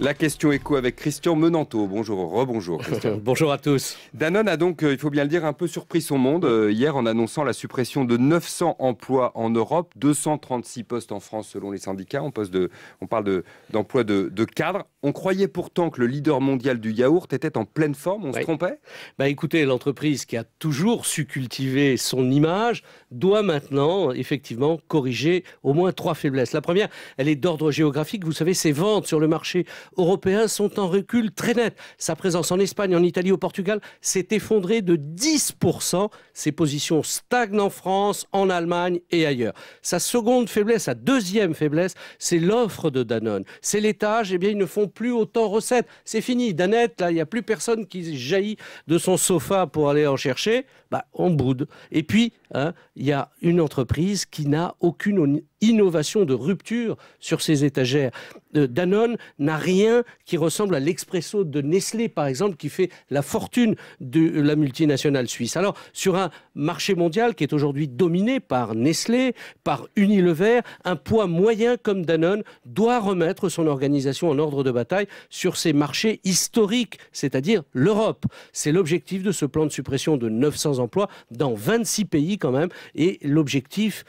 La question écho avec Christian Menanteau. Bonjour, rebonjour Bonjour à tous. Danone a donc, euh, il faut bien le dire, un peu surpris son monde euh, hier en annonçant la suppression de 900 emplois en Europe, 236 postes en France selon les syndicats. On, de, parle d'emplois de, de, cadres. On croyait pourtant que le leader mondial du yaourt était en pleine forme, on se trompait Bah écoutez, l'entreprise qui a toujours su cultiver son image doit maintenant effectivement corriger au moins trois faiblesses. La première, elle est d'ordre géographique. Vous savez, ses ventes sur le marché européens sont en recul très net. Sa présence en Espagne, en Italie, au Portugal s'est effondrée de 10%. Ses positions stagnent en France, en Allemagne et ailleurs. Sa seconde faiblesse, sa deuxième faiblesse, c'est l'offre de Danone. C'est l'étage, eh bien, ils ne font plus autant recettes. C'est fini. Danette, là, il n'y a plus personne qui jaillit de son sofa pour aller en chercher. Bah, en on boude. Et puis, hein, il y a une entreprise qui n'a aucune innovation de rupture sur ses étagères. Euh, Danone n'a rien qui ressemble à l'expresso de Nestlé, par exemple, qui fait la fortune de la multinationale suisse. Alors, sur un marché mondial qui est aujourd'hui dominé par Nestlé, par Unilever, un poids moyen comme Danone doit remettre son organisation en ordre de bataille sur ses marchés historiques, c'est-à-dire l'Europe. C'est l'objectif de ce plan de suppression de 900 emplois dans 26 pays quand même. Et l'objectif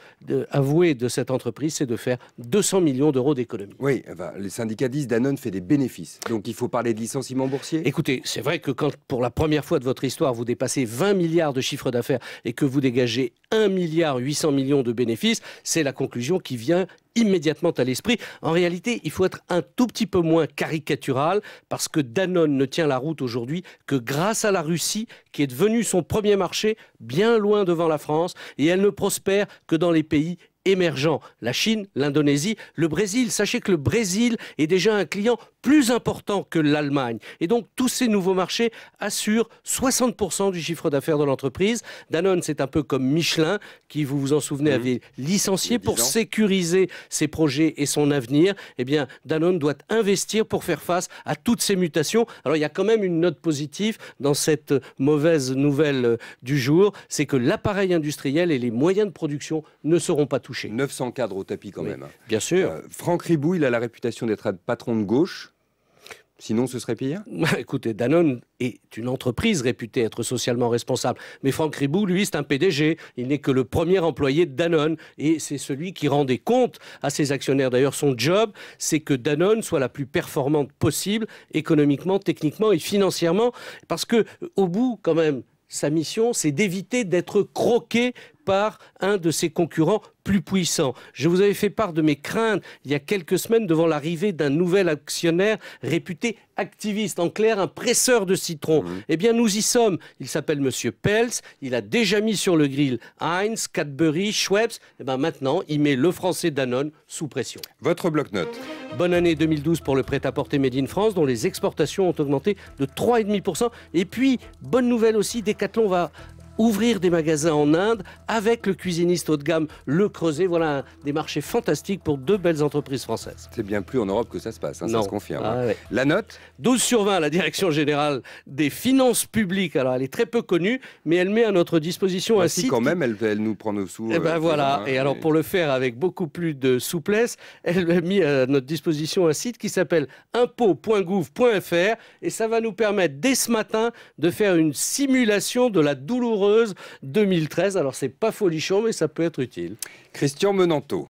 avoué de cette entreprise, c'est de faire 200 millions d'euros d'économie. Oui, eh ben, les syndicats disent Danone fait des bénéfices. Donc il faut parler de licenciement boursier. Écoutez, c'est vrai que quand pour la première fois de votre histoire, vous dépassez 20 milliards de chiffre d'affaires et que vous dégagez 1,8 milliard 800 millions de bénéfices. C'est la conclusion qui vient immédiatement à l'esprit. En réalité, il faut être un tout petit peu moins caricatural parce que Danone ne tient la route aujourd'hui que grâce à la Russie qui est devenue son premier marché bien loin devant la France et elle ne prospère que dans les pays émergents, la Chine, l'Indonésie, le Brésil. Sachez que le Brésil est déjà un client plus important que l'Allemagne. Et donc tous ces nouveaux marchés assurent 60% du chiffre d'affaires de l'entreprise. Danone, c'est un peu comme Michelin, qui, vous vous en souvenez, mmh. avait licencié pour sécuriser ses projets et son avenir. Eh bien, Danone doit investir pour faire face à toutes ces mutations. Alors il y a quand même une note positive dans cette mauvaise nouvelle euh, du jour, c'est que l'appareil industriel et les moyens de production ne seront pas touchés. 900 cadres au tapis quand même. Hein. Bien sûr. Euh, Franck Ribou, il a la réputation d'être un patron de gauche. Sinon, ce serait pire bah, Écoutez, Danone est une entreprise réputée être socialement responsable. Mais Franck Ribou, lui, c'est un PDG. Il n'est que le premier employé de Danone. Et c'est celui qui rend des comptes à ses actionnaires. D'ailleurs, son job, c'est que Danone soit la plus performante possible, économiquement, techniquement et financièrement. Parce que, au bout, quand même, sa mission, c'est d'éviter d'être croqué par un de ses concurrents plus puissants. Je vous avais fait part de mes craintes il y a quelques semaines devant l'arrivée d'un nouvel actionnaire réputé activiste, en clair un presseur de citron. Mmh. Eh bien, nous y sommes. Il s'appelle Monsieur Pels. Il a déjà mis sur le grill Heinz, Cadbury, Schweppes. et eh bien, maintenant, il met le français Danone sous pression. Votre bloc-notes. Bonne année 2012 pour le prêt-à-porter Made in France, dont les exportations ont augmenté de 3,5%. Et puis, bonne nouvelle aussi, Decathlon va ouvrir des magasins en Inde avec le cuisiniste haut de gamme Le Creuset. Voilà des marchés fantastiques pour deux belles entreprises françaises. C'est bien plus en Europe que ça se passe, hein, ça se confirme. Ah hein. La note 12 sur 20, la Direction Générale des Finances Publiques. Alors elle est très peu connue, mais elle met à notre disposition bah un si, site quand même, elle, elle, nous prend nos sous. Et eh ben euh, voilà, hein, et, alors pour le faire avec beaucoup plus de souplesse, elle a mis à notre disposition un site qui s'appelle impôt.gouv.fr et ça va nous permettre dès ce matin de faire une simulation de la douloureuse 2013. Alors c'est pas folichon, mais ça peut être utile. Christian Menanto.